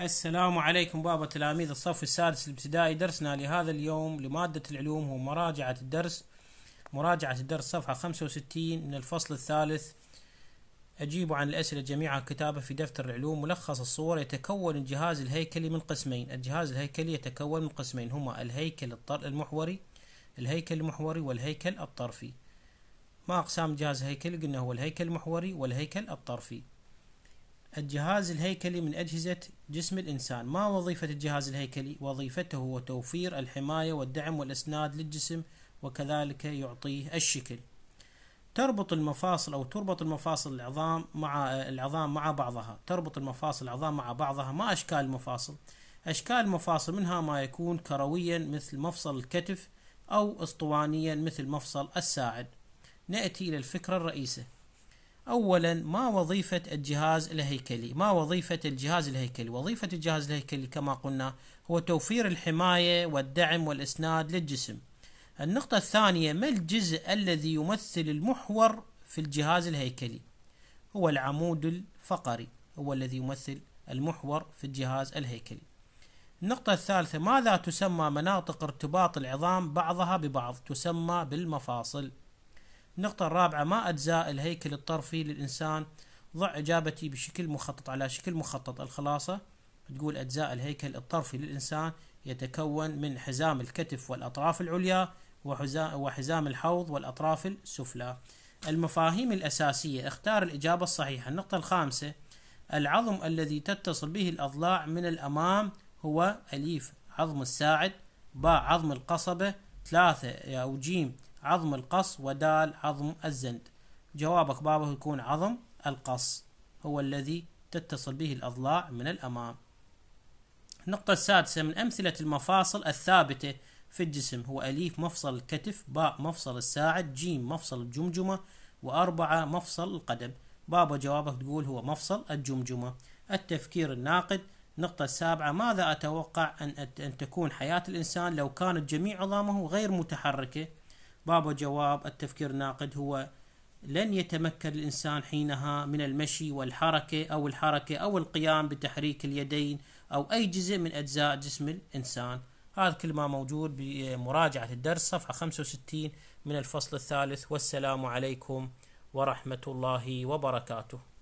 السلام عليكم بابا تلاميذ الصف السادس الابتدائي درسنا لهذا اليوم لمادة العلوم هو مراجعة الدرس مراجعة الدرس صفحة 65 من الفصل الثالث أجيب عن الأسئلة جميعها كتابة في دفتر العلوم ملخص الصور يتكون الجهاز الهيكلي من قسمين الجهاز الهيكلي يتكون من قسمين هما الهيكل المحوري الهيكل المحوري والهيكل الطرفي ما أقسام جهاز الهيكلي قلنا هو الهيكل المحوري والهيكل الطرفي الجهاز الهيكلي من أجهزة جسم الإنسان ما وظيفة الجهاز الهيكلي؟ وظيفته هو توفير الحماية والدعم والأسناد للجسم وكذلك يعطيه الشكل تربط المفاصل أو تربط المفاصل العظام مع العظام مع بعضها تربط المفاصل العظام مع بعضها ما أشكال المفاصل؟ أشكال المفاصل منها ما يكون كرويا مثل مفصل الكتف أو اسطوانيا مثل مفصل الساعد نأتي إلى الفكرة الرئيسية اولا ما وظيفه الجهاز الهيكلي؟ ما وظيفه الجهاز الهيكلي؟ وظيفه الجهاز الهيكلي كما قلنا هو توفير الحمايه والدعم والاسناد للجسم. النقطه الثانيه ما الجزء الذي يمثل المحور في الجهاز الهيكلي؟ هو العمود الفقري هو الذي يمثل المحور في الجهاز الهيكلي. النقطة الثالثة ماذا تسمى مناطق ارتباط العظام بعضها ببعض؟ تسمى بالمفاصل. النقطة الرابعة ما أجزاء الهيكل الطرفي للإنسان ضع إجابتي بشكل مخطط على شكل مخطط الخلاصة تقول أجزاء الهيكل الطرفي للإنسان يتكون من حزام الكتف والأطراف العليا وحزام الحوض والأطراف السفلى المفاهيم الأساسية اختار الإجابة الصحيحة النقطة الخامسة العظم الذي تتصل به الأضلاع من الأمام هو أليف عظم الساعد باء عظم القصبة ثلاثة أو جيم عظم القص ودال عظم الزند جوابك بابا يكون عظم القص هو الذي تتصل به الأضلاع من الأمام النقطة السادسة من أمثلة المفاصل الثابتة في الجسم هو أليف مفصل الكتف باء مفصل الساعد جيم مفصل الجمجمة وأربعة مفصل القدم بابا جوابك تقول هو مفصل الجمجمة التفكير الناقد النقطة السابعة ماذا أتوقع أن, أن تكون حياة الإنسان لو كانت جميع عظامه غير متحركة باب جواب التفكير الناقد هو لن يتمكن الإنسان حينها من المشي والحركة أو الحركة أو القيام بتحريك اليدين أو أي جزء من أجزاء جسم الإنسان هذا كل ما موجود بمراجعة الدرس صفحة 65 من الفصل الثالث والسلام عليكم ورحمة الله وبركاته